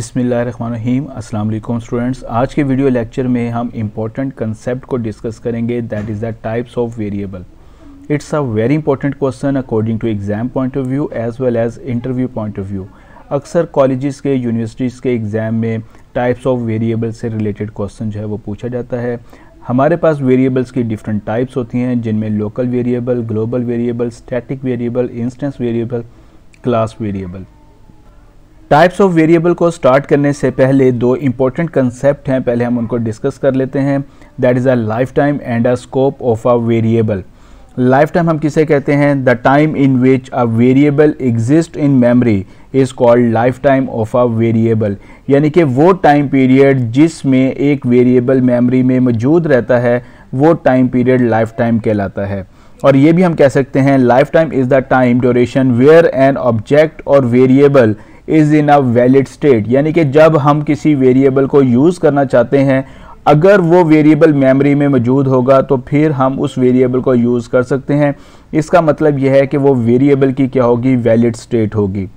बिसमीम अस्सलाम स्टूडेंट्स आज के वीडियो लेक्चर में हम इम्पॉर्टेंट कंसेप्ट को डिस्कस करेंगे that is the types of variable it's a very important question according to exam point of view as well as interview point of view अक्सर colleges के universities के exam में types of variable से related question जो है वो पूछा जाता है हमारे पास वेरिएबल्स की डिफरेंट टाइप्स होती हैं जिनमें local variable global variable static variable instance variable class variable types of variable को स्टार्ट करने से पहले दो इम्पोर्टेंट कंसेप्ट हैं पहले हम उनको डिस्कस कर लेते हैं that is a lifetime and a scope of a variable lifetime हम किसे कहते हैं the time in which a variable exist in memory is called lifetime of a variable यानी कि वो टाइम पीरियड जिसमें एक variable memory में मौजूद रहता है वो टाइम पीरियड लाइफ टाइम कहलाता है और ये भी हम कह सकते हैं lifetime is the time duration where an object or variable is in a valid state यानी कि जब हम किसी वेरिएबल को यूज़ करना चाहते हैं अगर वो वेरिएबल मेमोरी में मौजूद होगा तो फिर हम उस वेरिएबल को यूज़ कर सकते हैं इसका मतलब यह है कि वो वेरिएबल की क्या होगी वैलिड स्टेट होगी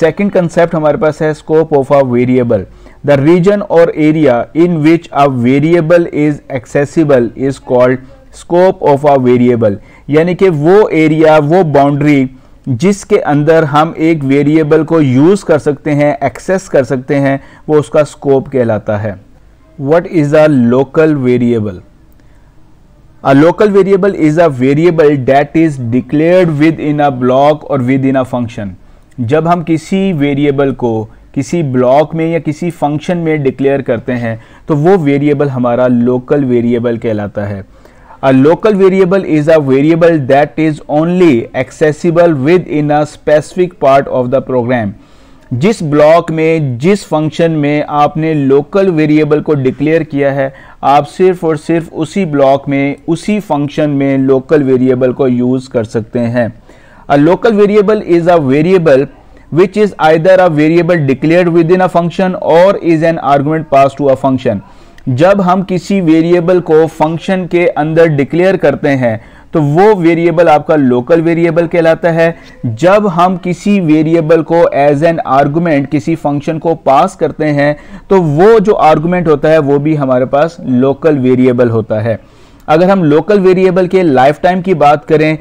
सेकंड कंसेप्ट हमारे पास है scope of a variable the region or area in which a variable is accessible is called scope of a variable यानी कि वो एरिया वो बाउंड्री जिसके अंदर हम एक वेरिएबल को यूज़ कर सकते हैं एक्सेस कर सकते हैं वो उसका स्कोप कहलाता है what is a local variable a local variable is a variable that is declared within a block or within a function जब हम किसी वेरिएबल को किसी ब्लॉक में या किसी फंक्शन में डिक्लेयर करते हैं तो वो वेरिएबल हमारा लोकल वेरिएबल कहलाता है a local variable is a variable that is only accessible within a specific part of the program जिस ब्लॉक में जिस फंक्शन में आपने लोकल वेरिएबल को डिक्लेयर किया है आप सिर्फ और सिर्फ उसी ब्लॉक में उसी फंक्शन में लोकल वेरिएबल को यूज़ कर सकते हैं a local variable is a variable which is either a variable declare within a function or is an argument pass to a function जब हम किसी वेरिएबल को फंक्शन के अंदर डिक्लेयर करते हैं तो वो वेरिएबल आपका लोकल वेरिएबल कहलाता है जब हम किसी वेरिएबल को एज एन आर्गूमेंट किसी फंक्शन को पास करते हैं तो वो जो आर्गूमेंट होता है वो भी हमारे पास लोकल वेरिएबल होता है अगर हम लोकल वेरिएबल के लाइफ टाइम की बात करें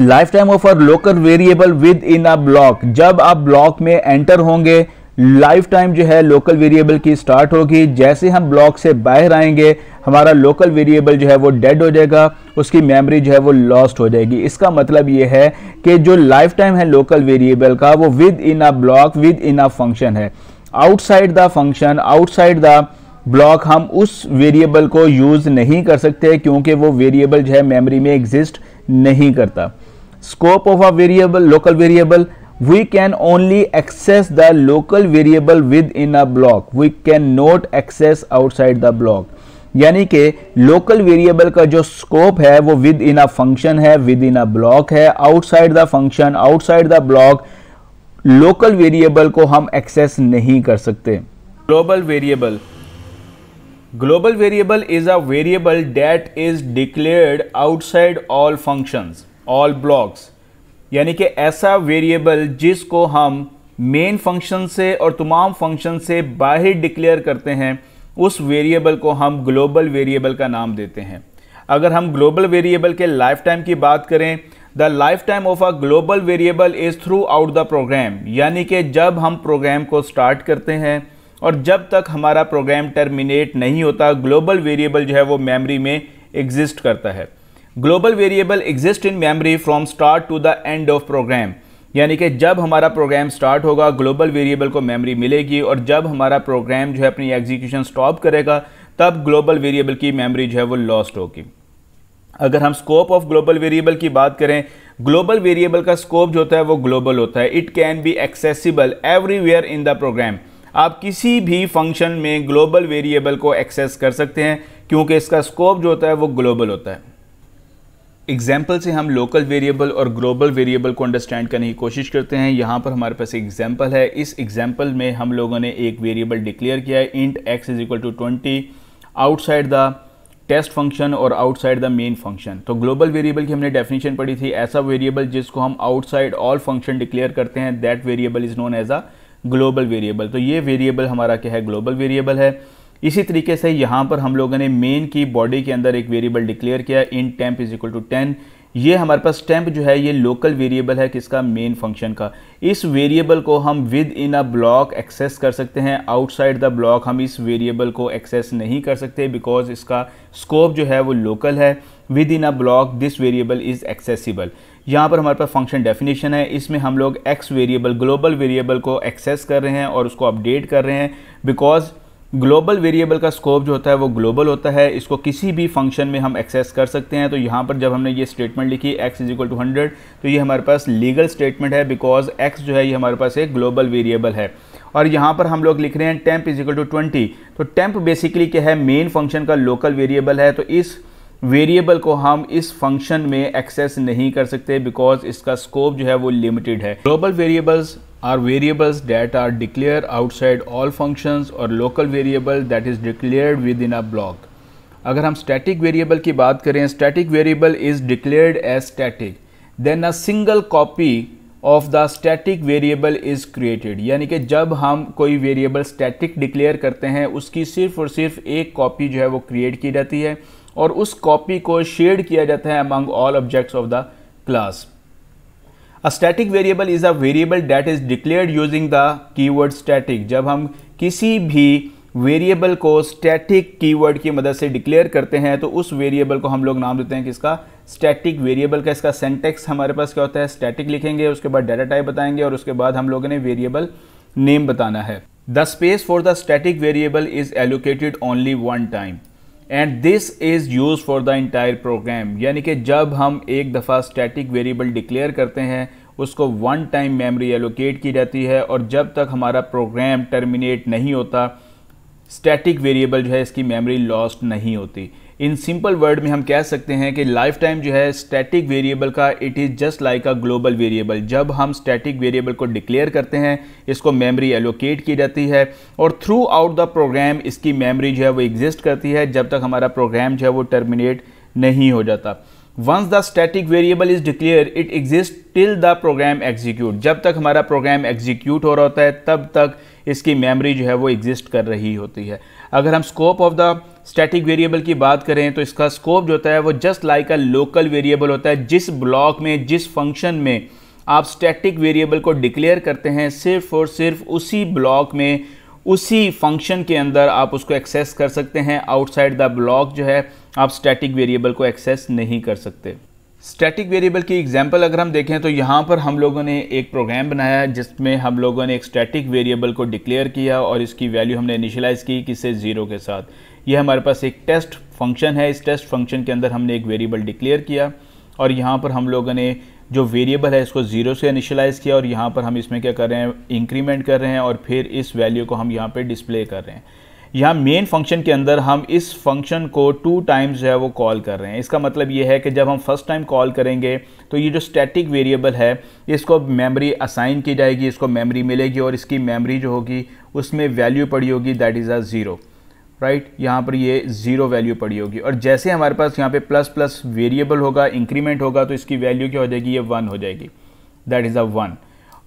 lifetime of our local variable within a block जब आप ब्लॉक में एंटर होंगे लाइफ टाइम जो है लोकल वेरिएबल की स्टार्ट होगी जैसे हम ब्लॉक से बाहर आएंगे हमारा लोकल वेरिएबल जो है वो डेड हो जाएगा उसकी मेमोरी जो है वो लॉस्ट हो जाएगी इसका मतलब ये है कि जो लाइफ टाइम है लोकल वेरिएबल का वो within a block within a function है outside the function outside the block हम उस वेरिएबल को यूज़ नहीं कर सकते क्योंकि वो वेरिएबल जो है मेमोरी में एग्जिस्ट नहीं करता scope of a variable local variable we can only access the local variable within a block we not access outside the block यानी कि लोकल वेरिएबल का जो स्कोप है वो विद इन अ फंक्शन है विद इन अ ब्लॉक है outside the function outside the block local variable को हम एक्सेस नहीं कर सकते global variable global variable is a variable that is declared outside all functions all blocks यानी कि ऐसा वेरिएबल जिसको हम मेन फंक्शन से और तमाम फंक्शन से बाहर डिक्लेयर करते हैं उस वेरिएबल को हम ग्लोबल वेरिएबल का नाम देते हैं अगर हम ग्लोबल वेरिएबल के लाइफ टाइम की बात करें the lifetime of a global variable is throughout the program यानी कि जब हम प्रोग्राम को स्टार्ट करते हैं और जब तक हमारा प्रोग्राम टर्मिनेट नहीं होता ग्लोबल वेरिएबल जो है वो मेमोरी में एग्जिस्ट करता है global variable exist in memory from start to the end of program यानी कि जब हमारा प्रोग्राम स्टार्ट होगा ग्लोबल वेरिएबल को मेमोरी मिलेगी और जब हमारा प्रोग्राम जो है अपनी एग्जीक्यूशन स्टॉप करेगा तब ग्लोबल वेरिएबल की मेमोरी जो है वो लॉस्ट होगी अगर हम स्कोप ऑफ ग्लोबल वेरिएबल की बात करें ग्लोबल वेरिएबल का स्कोप जो होता है वो ग्लोबल होता है it can be accessible everywhere in the program आप किसी भी फंक्शन में ग्लोबल वेरिएबल को एक्सेस कर सकते हैं क्योंकि इसका स्कोप जो होता है वो ग्लोबल होता है एग्जाम्पल से हम लोकल वेरिएबल और ग्लोबल वेरिएबल को अंडरस्टैंड करने की कोशिश करते हैं यहाँ पर हमारे पास एग्जाम्पल है इस एग्जाम्पल में हम लोगों ने एक वेरिएबल डिक्लेयर किया है int x is equal to twenty outside the test function और आउटसाइड द मेन फंक्शन तो ग्लोबल वेरिएबल की हमने डेफिनेशन पढ़ी थी ऐसा वेरिएबल जिसको हम आउटसाइड ऑल फंक्शन डिक्लेयर करते हैं that variable is known as a global variable तो ये वेरिएबल हमारा क्या है ग्लोबल वेरिएबल है इसी तरीके से यहाँ पर हम लोगों ने मेन की बॉडी के अंदर एक वेरिएबल डिक्लेयर किया int temp is equal to ten ये हमारे पास टेम्प जो है ये लोकल वेरिएबल है किसका मेन फंक्शन का इस वेरिएबल को हम within a block access कर सकते हैं आउटसाइड द ब्लॉक हम इस वेरिएबल को एक्सेस नहीं कर सकते बिकॉज इसका स्कोप जो है वो लोकल है within a block this variable is accessible यहाँ पर हमारे पास फंक्शन डेफिनेशन है इसमें हम लोग एक्स वेरिएबल ग्लोबल वेरिएबल को एक्सेस कर रहे हैं और उसको अपडेट कर रहे हैं बिकॉज ग्लोबल वेरिएबल का स्कोप जो होता है वो ग्लोबल होता है इसको किसी भी फंक्शन में हम एक्सेस कर सकते हैं तो यहाँ पर जब हमने ये स्टेटमेंट लिखी x is equal to hundred तो ये हमारे पास लीगल स्टेटमेंट है बिकॉज x जो है ये हमारे पास एक ग्लोबल वेरिएबल है और यहाँ पर हम लोग लिख रहे हैं temp is equal to twenty तो टेम्प बेसिकली क्या है मेन फंक्शन का लोकल वेरिएबल है तो इस वेरिएबल को हम इस फंक्शन में एक्सेस नहीं कर सकते बिकॉज इसका स्कोप जो है वो लिमिटेड है global variables are variables that are declare outside all functions और local variable that is declare within a block अगर हम स्टैटिक वेरिएबल की बात करें static variable is declare as static then a single copy of the static variable is created यानी कि जब हम कोई वेरिएबल स्टैटिक डिक्लेयर करते हैं उसकी सिर्फ और सिर्फ एक कॉपी जो है वो क्रिएट की जाती है और उस कॉपी को शेयर किया जाता है among all objects of the class a static variable is a variable that is declared using the keyword static जब हम किसी भी वेरिएबल को स्टैटिक कीवर्ड की मदद से डिक्लेयर करते हैं तो उस वेरिएबल को हम लोग नाम देते हैं किसका स्टैटिक वेरिएबल का इसका सेंटेक्स हमारे पास क्या होता है स्टैटिक लिखेंगे उसके बाद डाटा टाइप बताएंगे और उसके बाद हम लोगों ने वेरिएबल नेम बताना है the space for the static variable is allocated only one time and this is use for the entire program यानी कि जब हम एक दफ़ा स्टैटिक वेरिएबल डिक्लेयर करते हैं उसको वन टाइम मेमोरी एलोकेट की जाती है और जब तक हमारा प्रोग्राम टर्मिनेट नहीं होता स्टैटिक वेरिएबल जो है इसकी मेमोरी लॉस्ट नहीं होती इन सिंपल वर्ड में हम कह सकते हैं कि लाइफ टाइम जो है स्टैटिक वेरिएबल का it is just like a global variable जब हम स्टैटिक वेरिएबल को डिक्लेयर करते हैं इसको मेमोरी एलोकेट की जाती है और थ्रू आउट द प्रोग्राम इसकी मेमोरी जो है वो एग्जिस्ट करती है जब तक हमारा प्रोग्राम जो है वो टर्मिनेट नहीं हो जाता once the static variable is declare it exist till the program execute जब तक हमारा प्रोग्राम एग्जीक्यूट हो रहा होता है तब तक इसकी मेमोरी जो है वो एग्जिस्ट कर रही होती है अगर हम scope of the static variable की बात करें तो इसका स्कोप जो होता है वो just like a local variable होता है जिस ब्लॉक में जिस फंक्शन में आप स्टैटिक वेरिएबल को डिक्लेयर करते हैं सिर्फ और सिर्फ उसी ब्लॉक में उसी फंक्शन के अंदर आप उसको एक्सेस कर सकते हैं आउटसाइड द ब्लॉक जो है आप स्टैटिक वेरिएबल को एक्सेस नहीं कर सकते स्टैटिक वेरिएबल की एग्जांपल अगर हम देखें तो यहाँ पर हम लोगों ने एक प्रोग्राम बनाया जिसमें हम लोगों ने एक स्टैटिक वेरिएबल को डिक्लेयर किया और इसकी वैल्यू हमने इनिशलाइज़ की किसे ज़ीरो के साथ ये हमारे पास एक टेस्ट फंक्शन है इस टेस्ट फंक्शन के अंदर हमने एक वेरिएबल डिक्लेयर किया और यहाँ पर हम लोगों ने जो वेरिएबल है इसको ज़ीरो से इनिशलाइज़ किया और यहाँ पर हम इसमें क्या कर रहे हैं इंक्रीमेंट कर रहे हैं और फिर इस वैल्यू को हम यहाँ पर डिस्प्ले कर रहे हैं यहाँ मेन फंक्शन के अंदर हम इस फंक्शन को टू टाइम्स जो है वो कॉल कर रहे हैं इसका मतलब ये है कि जब हम फर्स्ट टाइम कॉल करेंगे तो ये जो स्टैटिक वेरिएबल है इसको मेमोरी असाइन की जाएगी इसको मेमोरी मिलेगी और इसकी मेमोरी जो होगी उसमें वैल्यू पड़ी होगी that is a zero right यहाँ पर ये ज़ीरो वैल्यू पड़ी होगी और जैसे हमारे पास यहाँ पर प्लस प्लस वेरिएबल होगा इंक्रीमेंट होगा तो इसकी वैल्यू क्या हो जाएगी ये वन हो जाएगी दैट इज़ अ वन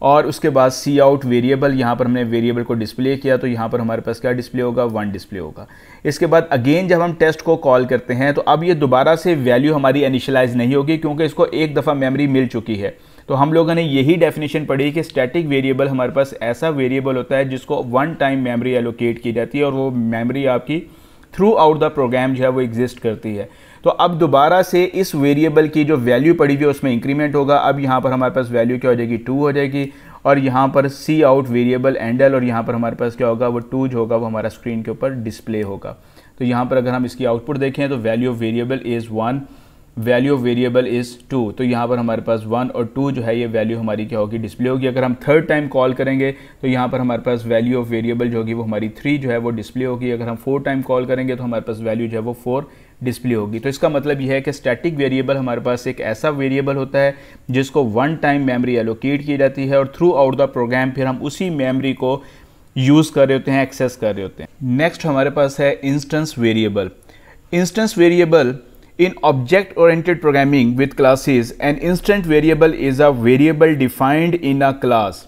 और उसके बाद सी आउट वेरिएबल यहाँ पर हमने वेरिएबल को डिस्प्ले किया तो यहाँ पर हमारे पास क्या डिस्प्ले होगा वन डिस्प्ले होगा इसके बाद अगेन जब हम टेस्ट को कॉल करते हैं तो अब ये दोबारा से वैल्यू हमारी इनिशलाइज नहीं होगी क्योंकि इसको एक दफ़ा मेमोरी मिल चुकी है तो हम लोगों ने यही डेफिनेशन पढ़ी कि स्टैटिक वेरिएबल हमारे पास ऐसा वेरिएबल होता है जिसको वन टाइम मेमरी एलोकेट की जाती है और वो मेमरी आपकी थ्रू आउट द प्रोग्राम जो है वो एग्जिस्ट करती है तो अब दोबारा से इस वेरिएबल की जो वैल्यू पड़ी हुई है उसमें इंक्रीमेंट होगा अब यहाँ पर हमारे पास वैल्यू क्या हो जाएगी टू हो जाएगी और यहाँ पर सी आउट वेरिएबल एंडल और यहाँ पर हमारे पास क्या होगा वो टू जो होगा वो हमारा स्क्रीन के ऊपर डिस्प्ले होगा तो यहाँ पर अगर हम इसकी आउटपुट देखें तो value of variable is one value of variable is two तो यहाँ पर हमारे पास वन और टू जो है ये वैल्यू हमारी क्या होगी डिस्प्ले होगी अगर हम थर्ड टाइम कॉल करेंगे तो यहाँ पर हमारे पास वैल्यू ऑफ वेरिएबल जो होगी वो हमारी थ्री जो है वो डिस्प्ले होगी अगर हम फोर टाइम कॉल करेंगे तो हमारे पास वैल्यू जो है वो फोर डिस्प्ले होगी तो इसका मतलब यह है कि स्टैटिक वेरिएबल हमारे पास एक ऐसा वेरिएबल होता है जिसको वन टाइम मेमोरी एलोकेट की जाती है और थ्रू आउट द प्रोग्राम फिर हम उसी मेमोरी को यूज़ कर रहे होते हैं एक्सेस कर रहे होते हैं नेक्स्ट हमारे पास है instance variable instance variable in object oriented programming with classes an instant variable is a variable defined in a class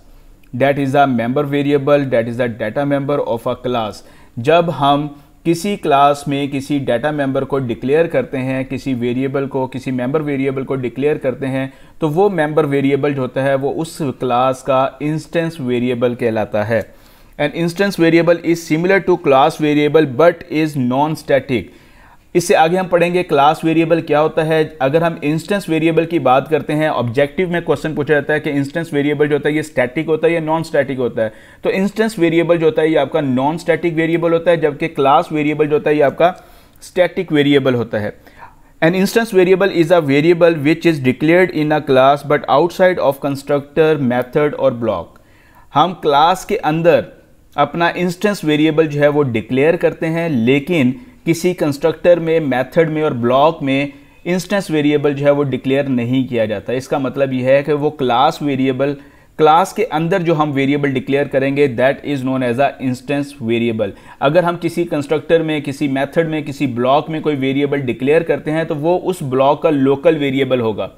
that is a member variable that is a data member of a class जब हम किसी class में किसी data member को declare करते हैं किसी variable को किसी मेंबर वेरिएबल को डिक्लेयर करते हैं तो वो मेंबर वेरिएबल जो होता है वो उस क्लास का इंस्टेंस वेरिएबल कहलाता है and instance variable is similar to class variable but is non static इससे आगे हम पढ़ेंगे क्लास वेरिएबल क्या होता है अगर हम इंस्टेंस वेरिएबल की बात करते हैं ऑब्जेक्टिव में क्वेश्चन पूछा जाता है कि इंस्टेंस वेरिएबल जो होता है ये स्टैटिक होता है या नॉन स्टैटिक होता है तो इंस्टेंस वेरिएबल जो होता है ये आपका नॉन स्टैटिक वेरिएबल होता है जबकि क्लास वेरिएबल जो होता है ये आपका स्टैटिक वेरिएबल होता है an instance variable is a variable which is declared in a class but outside of constructor method और ब्लॉक हम क्लास के अंदर अपना इंस्टेंस वेरिएबल जो है वो डिक्लेयर करते हैं लेकिन किसी कंस्ट्रक्टर में मेथड में और ब्लॉक में इंस्टेंस वेरिएबल जो है वो डिक्लेयर नहीं किया जाता इसका मतलब यह है कि वो क्लास वेरिएबल क्लास के अंदर जो हम वेरिएबल डिक्लेयर करेंगे that is known as a instance variable अगर हम किसी कंस्ट्रक्टर में किसी मेथड में किसी ब्लॉक में कोई वेरिएबल डिक्लेयर करते हैं तो वो उस ब्लॉक का लोकल वेरिएबल होगा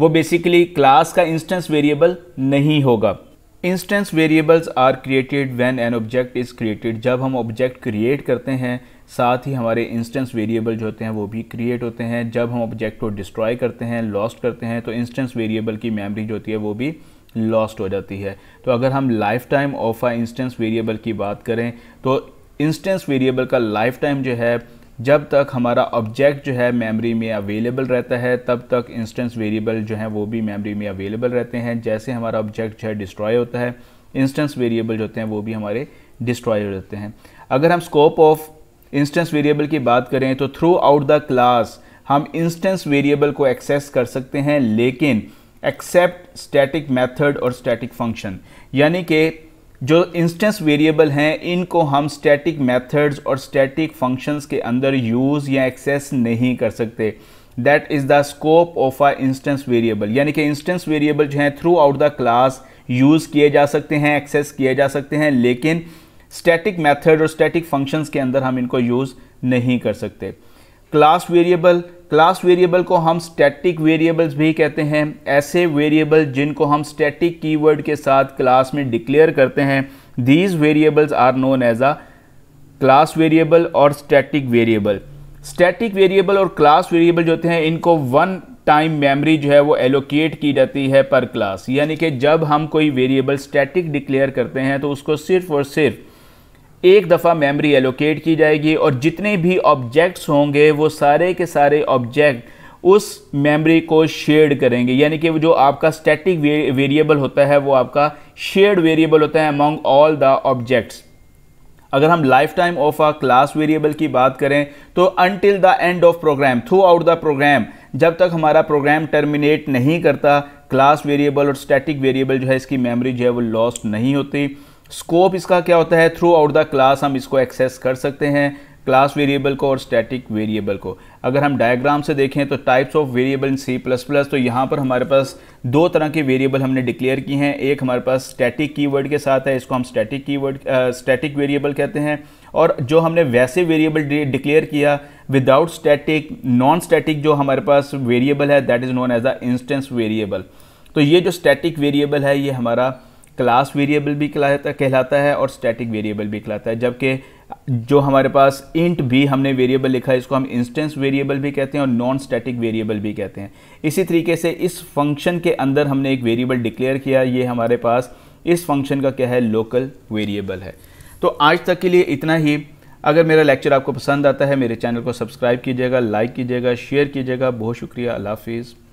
वो बेसिकली क्लास का इंस्टेंस वेरिएबल नहीं होगा instance variables are created when an object is created जब हम ऑब्जेक्ट क्रिएट करते हैं साथ ही हमारे इंस्टेंस वेरिएबल जो होते हैं वो भी क्रिएट होते हैं जब हम ऑब्जेक्ट को डिस्ट्रॉय करते हैं लॉस्ट करते हैं तो इंस्टेंस वेरिएबल की मेमरी जो होती है वो भी लॉस्ट हो जाती है तो अगर हम lifetime of a instance variable की बात करें तो इंस्टेंस वेरिएबल का लाइफ टाइम जो है जब तक हमारा ऑब्जेक्ट जो है मेमोरी में अवेलेबल रहता है तब तक इंस्टेंस वेरिएबल जो है वो भी मेमोरी में अवेलेबल रहते हैं जैसे हमारा ऑब्जेक्ट जो है डिस्ट्रॉय होता है इंस्टेंस वेरिएबल जो होते हैं वो भी हमारे डिस्ट्रॉय हो जाते हैं अगर हम स्कोप ऑफ इंस्टेंस वेरिएबल की बात करें तो थ्रू आउट द क्लास हम इंस्टेंस वेरिएबल को एक्सेस कर सकते हैं लेकिन एक्सेप्ट स्टैटिक मेथड और स्टैटिक फंक्शन यानी कि जो इंस्टेंस वेरिएबल हैं इनको हम स्टैटिक मेथड्स और स्टैटिक फंक्शंस के अंदर यूज़ या एक्सेस नहीं कर सकते that is the scope of a instance variable यानी कि इंस्टेंस वेरिएबल जो हैं throughout the class use किए जा सकते हैं एक्सेस किए जा सकते हैं लेकिन स्टैटिक मेथड और स्टैटिक फंक्शंस के अंदर हम इनको यूज़ नहीं कर सकते क्लास वेरिएबल क्लास वेरिएबल को हम स्टैटिक वेरिएबल्स भी कहते हैं ऐसे वेरिएबल जिनको हम स्टैटिक कीवर्ड के साथ क्लास में डिक्लेयर करते हैं these variables are known as a class variable और स्टैटिक वेरिएबल स्टैटिक वेरिएबल और क्लास वेरिएबल जो होते हैं इनको वन टाइम मेमोरी जो है वो एलोकेट की जाती है पर क्लास यानी कि जब हम कोई वेरिएबल स्टैटिक डिक्लेयर करते हैं तो उसको सिर्फ और सिर्फ एक दफ़ा मेमोरी एलोकेट की जाएगी और जितने भी ऑब्जेक्ट्स होंगे वो सारे के सारे ऑब्जेक्ट उस मेमोरी को शेड करेंगे यानी कि जो आपका स्टैटिक वेरिएबल होता है वो आपका शेयर्ड वेरिएबल होता है अमॉन्ग ऑल द ऑब्जेक्ट्स अगर हम lifetime of a class variable की बात करें तो until the end of program throughout the program जब तक हमारा प्रोग्राम टर्मिनेट नहीं करता क्लास वेरिएबल और स्टैटिक वेरिएबल जो है इसकी मेमोरी जो है वो लॉस्ट नहीं होती स्कोप इसका क्या होता है थ्रू आउट द क्लास हम इसको एक्सेस कर सकते हैं क्लास वेरिएबल को और स्टैटिक वेरिएबल को अगर हम डायग्राम से देखें तो types of variable in C plus plus तो यहाँ पर हमारे पास दो तरह के वेरिएबल हमने डिक्लेयर की हैं एक हमारे पास स्टैटिक कीवर्ड के साथ है इसको हम स्टैटिक कीवर्ड स्टैटिक वेरिएबल कहते हैं और जो हमने वैसे वेरिएबल डिक्लेयर किया विदाउट स्टैटिक नॉन स्टैटिक जो हमारे पास वेरिएबल है that is known as a instance variable तो ये जो स्टैटिक वेरिएबल है ये हमारा क्लास वेरिएबल भी कहलाता है और स्टैटिक वेरिएबल भी कहलाता है जबकि जो हमारे पास इंट भी हमने वेरिएबल लिखा है इसको हम इंस्टेंस वेरिएबल भी कहते हैं और नॉन स्टैटिक वेरिएबल भी कहते हैं इसी तरीके से इस फंक्शन के अंदर हमने एक वेरिएबल डिक्लेयर किया ये हमारे पास इस फंक्शन का क्या है लोकल वेरिएबल है तो आज तक के लिए इतना ही अगर मेरा लेक्चर आपको पसंद आता है मेरे चैनल को सब्सक्राइब कीजिएगा लाइक कीजिएगा शेयर कीजिएगा बहुत शुक्रिया अल्लाह हाफिज़